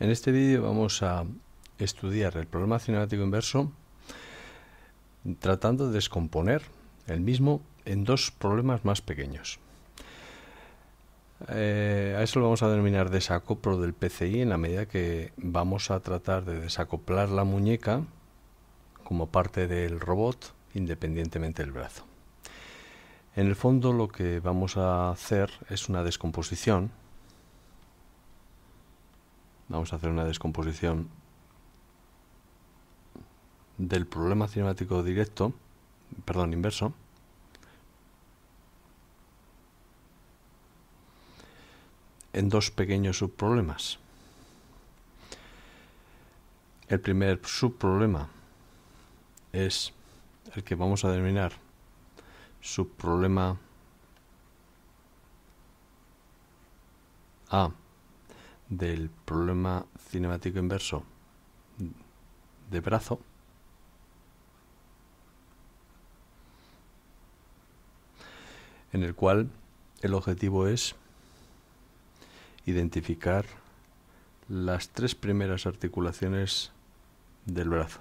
En este vídeo vamos a estudiar el problema cinemático inverso tratando de descomponer el mismo en dos problemas más pequeños. Eh, a eso lo vamos a denominar desacoplo del PCI en la medida que vamos a tratar de desacoplar la muñeca como parte del robot independientemente del brazo. En el fondo lo que vamos a hacer es una descomposición Vamos a hacer una descomposición del problema cinemático directo, perdón, inverso. en dos pequeños subproblemas. El primer subproblema es el que vamos a denominar subproblema A del problema cinemático inverso de brazo. en el cual el objetivo es identificar las tres primeras articulaciones del brazo.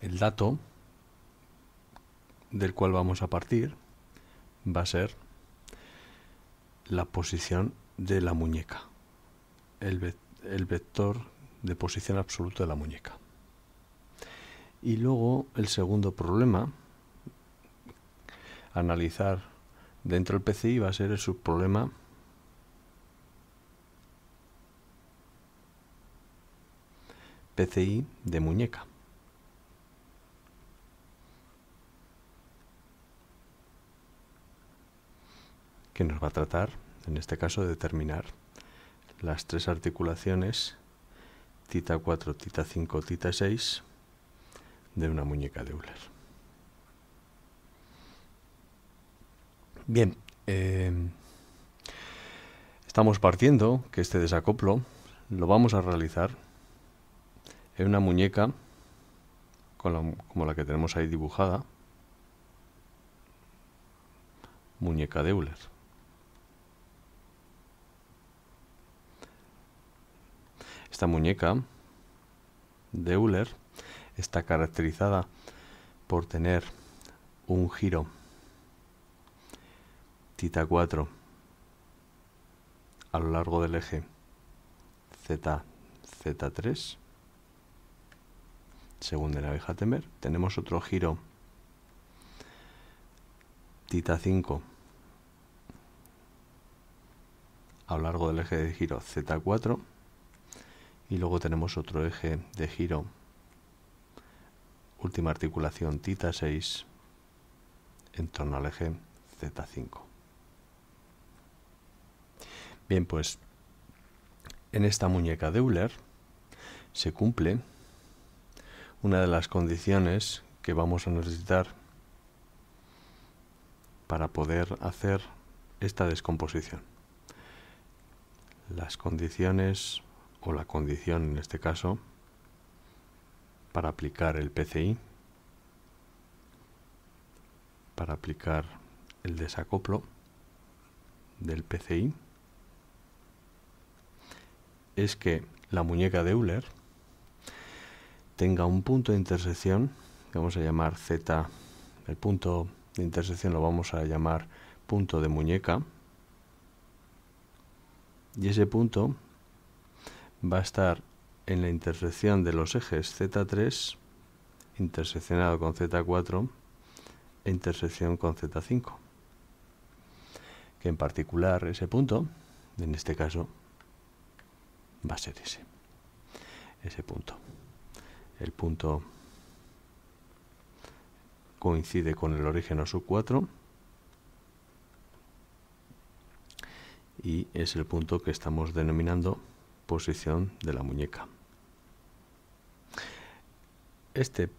El dato del cual vamos a partir va a ser la posición de la muñeca, el, vector de posición absoluta de la muñeca. Y luego el segundo problema, analizar dentro del PCI va a ser el subproblema PCI de muñeca. que nos va a tratar, en este caso, de determinar las tres articulaciones tita 4, tita 5, tita 6 de una muñeca de Euler. Bien, em, estamos partiendo que este desacoplo lo vamos a realizar en una muñeca como la que tenemos ahí dibujada, muñeca de Euler. Esta muñeca de Euler está caracterizada por tener un giro tita 4 a lo largo del eje z, z3 según de la abeja temer tenemos otro giro tita 5 a lo largo del eje de giro z4 y luego tenemos otro eje de giro. Última articulación tita 6 en torno al eje Z5. Bien, pues en esta muñeca de Euler se cumple una de las condiciones que vamos a necesitar para poder hacer esta descomposición. Las condiciones o la condición en este caso para aplicar el PCI, para aplicar el desacoplo del PCI, es que la muñeca de Euler tenga un punto de intersección, que vamos a llamar Z, el punto de intersección lo vamos a llamar punto de muñeca, y ese punto va a estar en la intersección de los ejes Z3, interseccionado con Z4 e intersección con Z5. Que en particular ese punto, en este caso, va a ser ese. Ese punto. El punto coincide con el origen sub 4 y es el punto que estamos denominando posición de la muñeca. Este,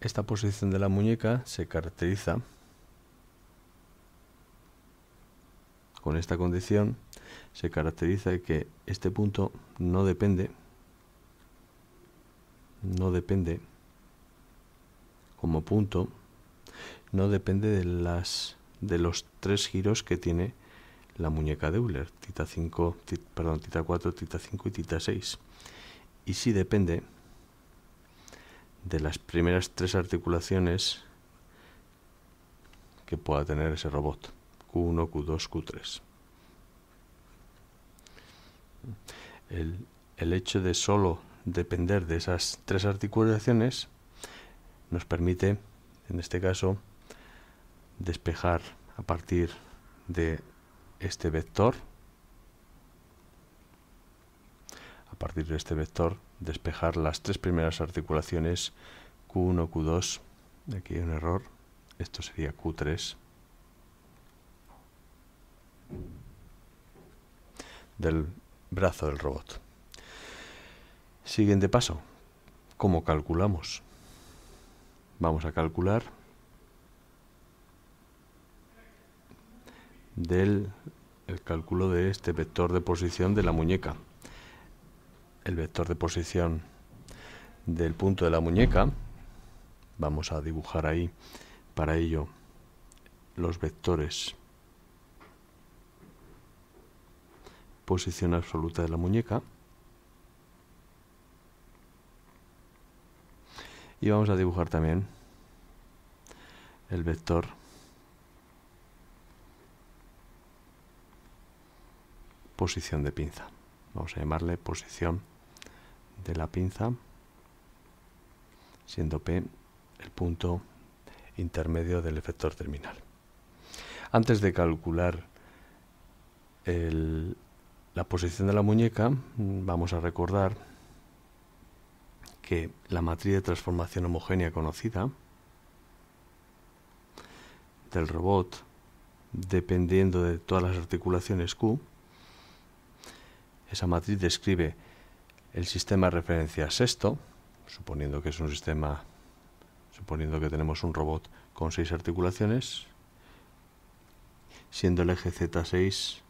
esta posición de la muñeca se caracteriza con esta condición, se caracteriza que este punto no depende, no depende como punto, no depende de las de los tres giros que tiene la muñeca de Euler, tita 5, perdón, tita 4, tita 5 y tita 6. Y si depende de las primeras tres articulaciones que pueda tener ese robot, Q1, Q2, Q3. El, el hecho de solo depender de esas tres articulaciones nos permite, en este caso, despejar a partir de este vector. A partir de este vector, despejar las tres primeras articulaciones Q1, Q2. Aquí hay un error. Esto sería Q3. Del brazo del robot. Siguiente paso. ¿Cómo calculamos? Vamos a calcular del el cálculo de este vector de posición de la muñeca. El vector de posición del punto de la muñeca, vamos a dibujar ahí para ello los vectores posición absoluta de la muñeca y vamos a dibujar también el vector posición de pinza. Vamos a llamarle posición de la pinza, siendo P el punto intermedio del efector terminal. Antes de calcular la posición de la muñeca, vamos a recordar que la matriz de transformación homogénea conocida del robot, dependiendo de todas las articulaciones Q, esa matriz describe el sistema de referencia sexto, suponiendo que es un sistema, suponiendo que tenemos un robot con seis articulaciones, siendo el eje Z6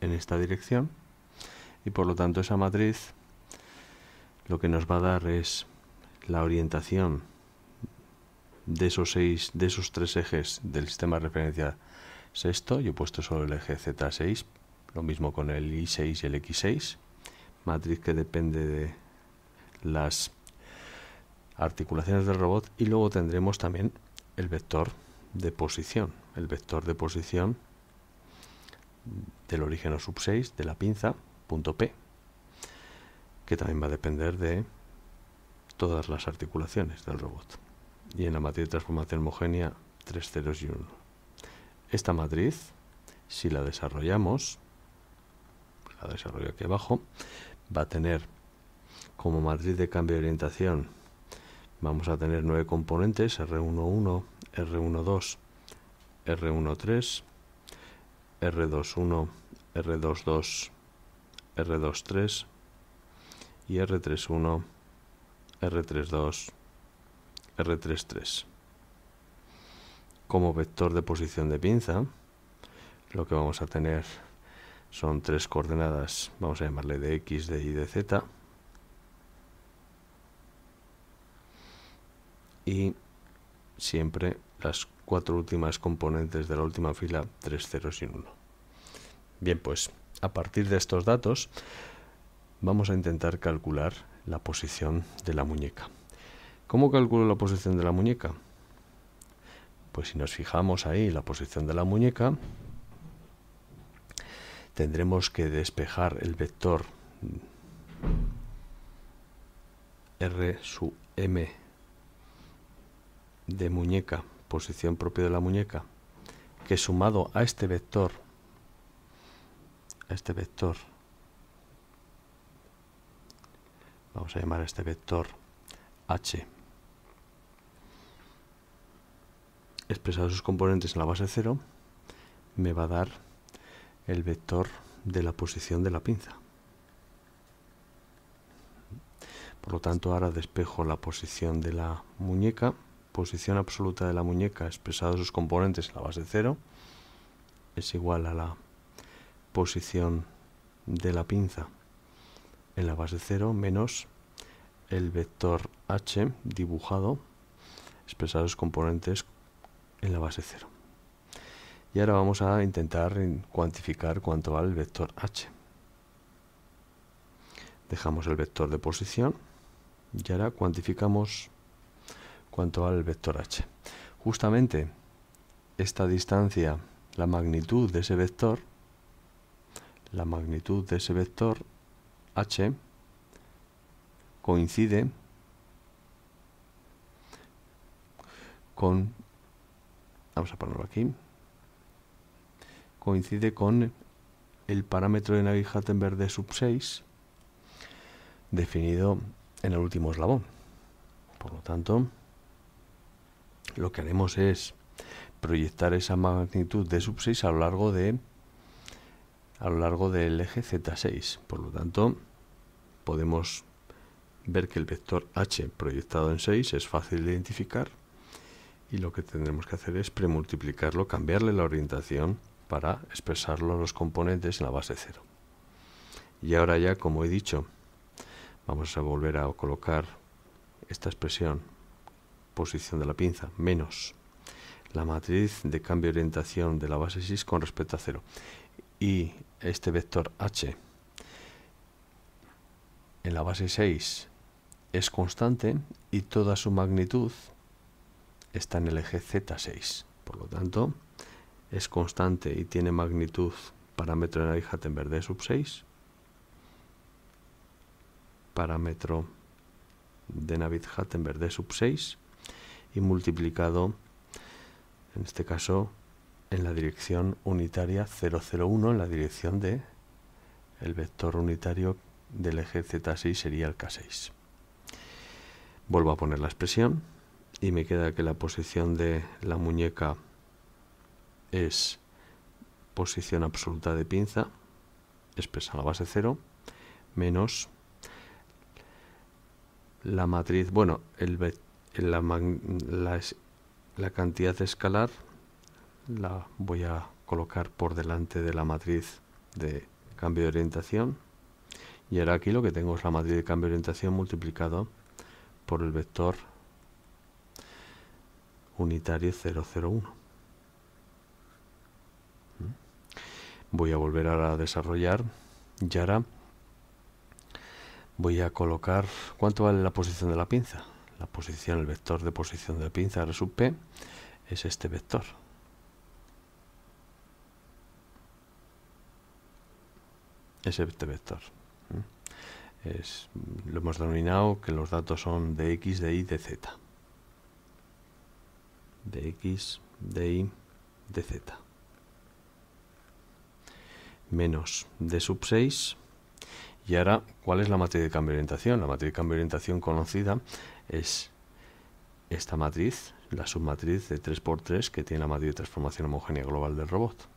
en esta dirección, y por lo tanto esa matriz lo que nos va a dar es la orientación de esos seis, de esos tres ejes del sistema de referencia sexto, yo he puesto solo el eje Z6 lo mismo con el i6 y el x6, matriz que depende de las articulaciones del robot y luego tendremos también el vector de posición, el vector de posición del origen o sub 6 de la pinza, punto P, que también va a depender de todas las articulaciones del robot. Y en la matriz de transformación homogénea, 3 ceros y 1. Esta matriz, si la desarrollamos, la desarrollo aquí abajo, va a tener como matriz de cambio de orientación, vamos a tener nueve componentes, R11, R12, R13, R21, R22, R23 y R31, R32, R33. Como vector de posición de pinza, lo que vamos a tener son tres coordenadas, vamos a llamarle de x, de y, de z. Y siempre las cuatro últimas componentes de la última fila, tres ceros y 1. Bien, pues a partir de estos datos vamos a intentar calcular la posición de la muñeca. ¿Cómo calculo la posición de la muñeca? Pues si nos fijamos ahí la posición de la muñeca, tendremos que despejar el vector R sub M de muñeca, posición propia de la muñeca, que sumado a este vector, a este vector, vamos a llamar a este vector H, expresado sus componentes en la base cero me va a dar el vector de la posición de la pinza. Por lo tanto, ahora despejo la posición de la muñeca, posición absoluta de la muñeca expresada sus componentes en la base 0, es igual a la posición de la pinza en la base 0 menos el vector h dibujado expresado sus componentes en la base 0. Y ahora vamos a intentar cuantificar cuánto vale el vector h. Dejamos el vector de posición y ahora cuantificamos cuánto vale el vector h. Justamente esta distancia, la magnitud de ese vector, la magnitud de ese vector h coincide con, vamos a ponerlo aquí, coincide con el parámetro de Navier-Hattenberg de sub 6 definido en el último eslabón. Por lo tanto, lo que haremos es proyectar esa magnitud de sub 6 a lo largo de a lo largo del eje Z6. Por lo tanto, podemos ver que el vector H proyectado en 6 es fácil de identificar y lo que tendremos que hacer es premultiplicarlo, cambiarle la orientación para expresarlo los componentes en la base 0. Y ahora ya, como he dicho, vamos a volver a colocar esta expresión, posición de la pinza, menos la matriz de cambio de orientación de la base 6 con respecto a 0. Y este vector h en la base 6 es constante y toda su magnitud está en el eje z6. Por lo tanto, es constante y tiene magnitud parámetro de navid hattenberg de sub 6, parámetro de navid hattenberg sub 6 y multiplicado, en este caso, en la dirección unitaria 001, en la dirección de el vector unitario del eje Z6 sería el K6. Vuelvo a poner la expresión y me queda que la posición de la muñeca es posición absoluta de pinza, expresa la base 0, menos la matriz, bueno, el, la, cantidad escalar la voy a colocar por delante de la matriz de cambio de orientación. Y ahora aquí lo que tengo es la matriz de cambio de orientación multiplicado por el vector unitario 001. voy a volver a desarrollar y voy a colocar cuánto vale la posición de la pinza la posición el vector de posición de la pinza R sub P es este vector es este vector lo hemos denominado que los datos son de X, de Y, de Z de X, de Y, de Z menos d sub 6. Y ahora, ¿cuál es la matriz de cambio de orientación? La matriz de cambio de orientación conocida es esta matriz, la submatriz de 3x3 que tiene la matriz de transformación homogénea global del robot.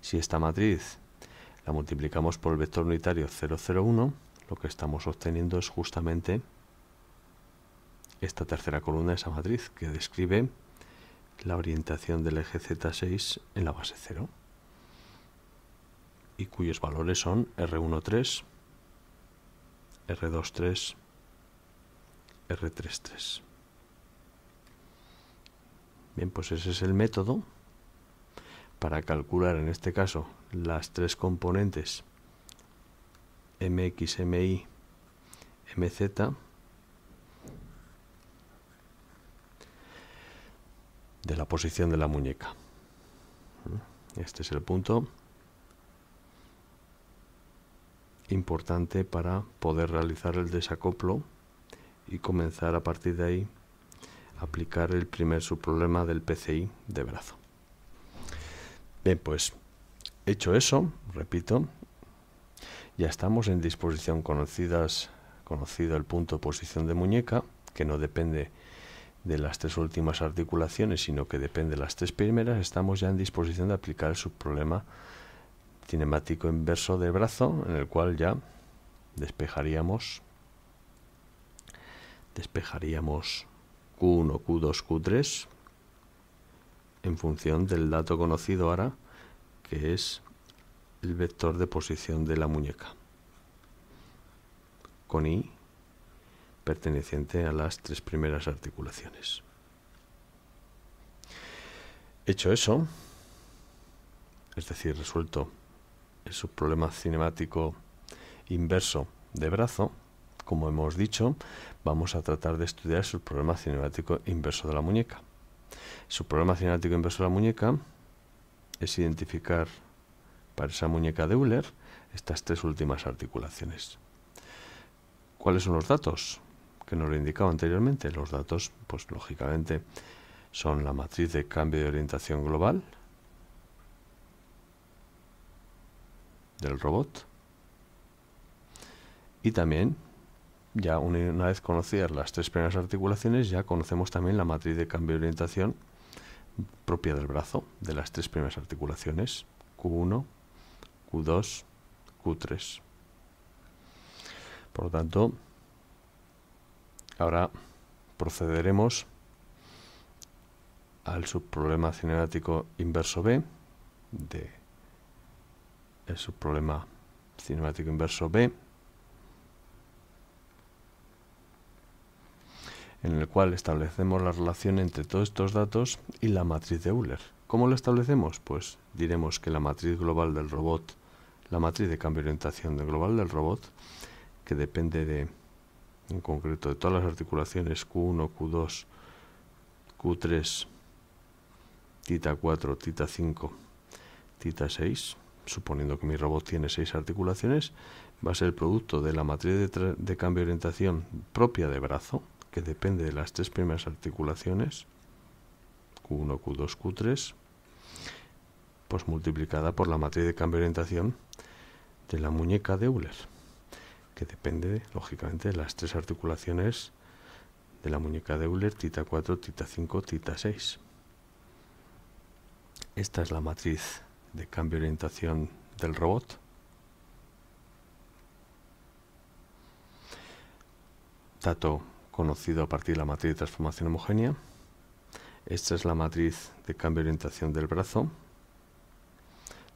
Si esta matriz la multiplicamos por el vector unitario 001, lo que estamos obteniendo es justamente esta tercera columna de esa matriz que describe la orientación del eje Z6 en la base 0 y cuyos valores son R13, R23, R33. Bien, pues ese es el método para calcular en este caso las tres componentes MX, MI, MZ de la posición de la muñeca. Este es el punto importante para poder realizar el desacoplo y comenzar a partir de ahí a aplicar el primer subproblema del PCI de brazo. Bien, pues hecho eso, repito, ya estamos en disposición conocidas, conocido el punto posición de muñeca, que no depende de las tres últimas articulaciones, sino que depende de las tres primeras, estamos ya en disposición de aplicar el subproblema cinemático inverso de brazo en el cual ya despejaríamos despejaríamos Q1, Q2, Q3 en función del dato conocido ahora que es el vector de posición de la muñeca con I perteneciente a las tres primeras articulaciones. Hecho eso, es decir, resuelto su problema cinemático inverso de brazo, como hemos dicho, vamos a tratar de estudiar su problema cinemático inverso de la muñeca. Su problema cinemático inverso de la muñeca es identificar para esa muñeca de Euler estas tres últimas articulaciones. ¿Cuáles son los datos? Que nos lo he indicado anteriormente. Los datos, pues lógicamente, son la matriz de cambio de orientación global, del robot. Y también, ya una vez conocidas las tres primeras articulaciones, ya conocemos también la matriz de cambio de orientación propia del brazo, de las tres primeras articulaciones, Q1, Q2, Q3. Por lo tanto, ahora procederemos al subproblema cinemático inverso B de es un problema cinemático inverso B, en el cual establecemos la relación entre todos estos datos y la matriz de Euler. ¿Cómo lo establecemos? Pues diremos que la matriz global del robot, la matriz de cambio de orientación global del robot, que depende de, en concreto, de todas las articulaciones Q1, Q2, Q3, tita 4, tita 5, tita 6, suponiendo que mi robot tiene seis articulaciones, va a ser el producto de la matriz de, cambio de orientación propia de brazo, que depende de las tres primeras articulaciones, Q1, Q2, Q3, pues multiplicada por la matriz de cambio de orientación de la muñeca de Euler, que depende, lógicamente, de las tres articulaciones de la muñeca de Euler, tita 4, tita 5, tita 6. Esta es la matriz de cambio de orientación del robot. Dato conocido a partir de la matriz de transformación homogénea. Esta es la matriz de cambio de orientación del brazo.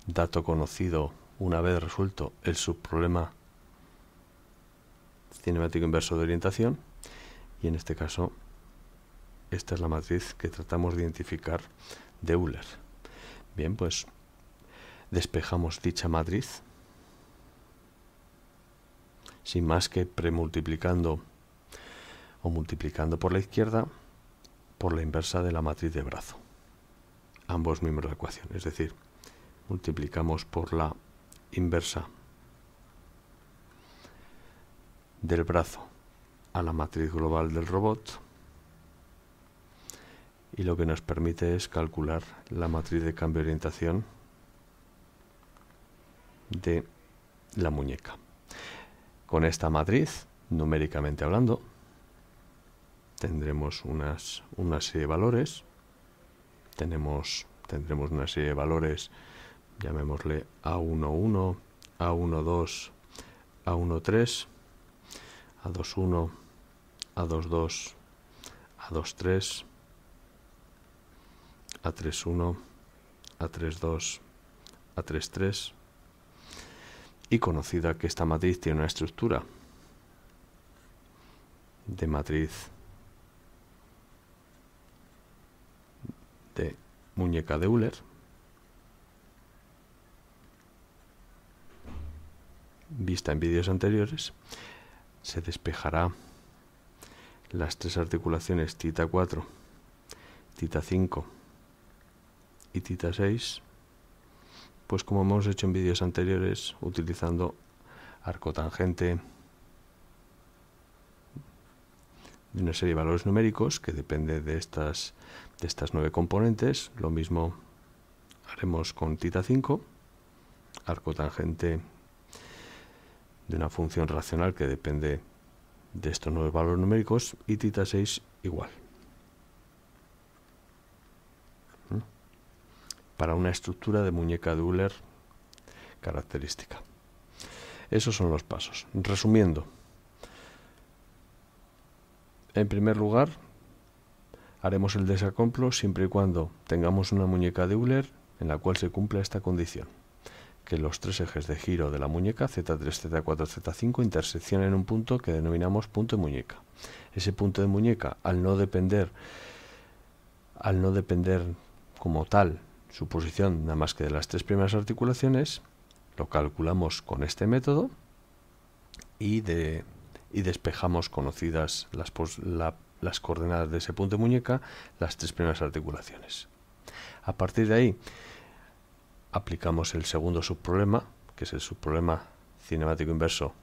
Dato conocido una vez resuelto el subproblema cinemático inverso de orientación. Y en este caso, esta es la matriz que tratamos de identificar de Euler. Bien, pues Despejamos dicha matriz, sin más que premultiplicando o multiplicando por la izquierda por la inversa de la matriz de brazo. Ambos miembros de la ecuación, es decir, multiplicamos por la inversa del brazo a la matriz global del robot y lo que nos permite es calcular la matriz de cambio de orientación de la muñeca. Con esta matriz, numéricamente hablando, tendremos unas, una serie de valores. Tenemos, tendremos una serie de valores, llamémosle A11, A12, A13, A21, A22, A23, A31, A32, A33, y conocida que esta matriz tiene una estructura de matriz de muñeca de Euler vista en vídeos anteriores se despejará las tres articulaciones tita 4 tita 5 y tita 6 pues como hemos hecho en vídeos anteriores utilizando arco tangente de una serie de valores numéricos que depende de estas de estas nueve componentes lo mismo haremos con tita 5 arco tangente de una función racional que depende de estos nueve valores numéricos y tita 6 igual para una estructura de muñeca de Euler característica. Esos son los pasos. Resumiendo, en primer lugar, haremos el desacomplo siempre y cuando tengamos una muñeca de Euler en la cual se cumpla esta condición, que los tres ejes de giro de la muñeca Z3, Z4, Z5 interseccionen un punto que denominamos punto de muñeca. Ese punto de muñeca, al no depender, al no depender como tal su posición nada más que de las tres primeras articulaciones, lo calculamos con este método y, despejamos conocidas las, las coordenadas de ese punto de muñeca, las tres primeras articulaciones. A partir de ahí, aplicamos el segundo subproblema, que es el subproblema cinemático inverso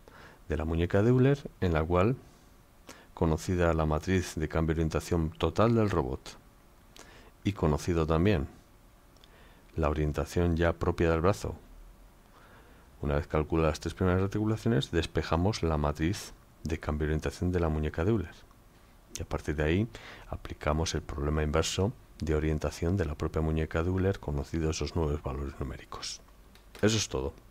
de la muñeca de Euler, en la cual conocida la matriz de cambio de orientación total del robot y conocido también la orientación ya propia del brazo. Una vez calculadas las tres primeras articulaciones, despejamos la matriz de cambio de orientación de la muñeca de Euler. Y a partir de ahí aplicamos el problema inverso de orientación de la propia muñeca de Euler, conocido esos nuevos valores numéricos. Eso es todo.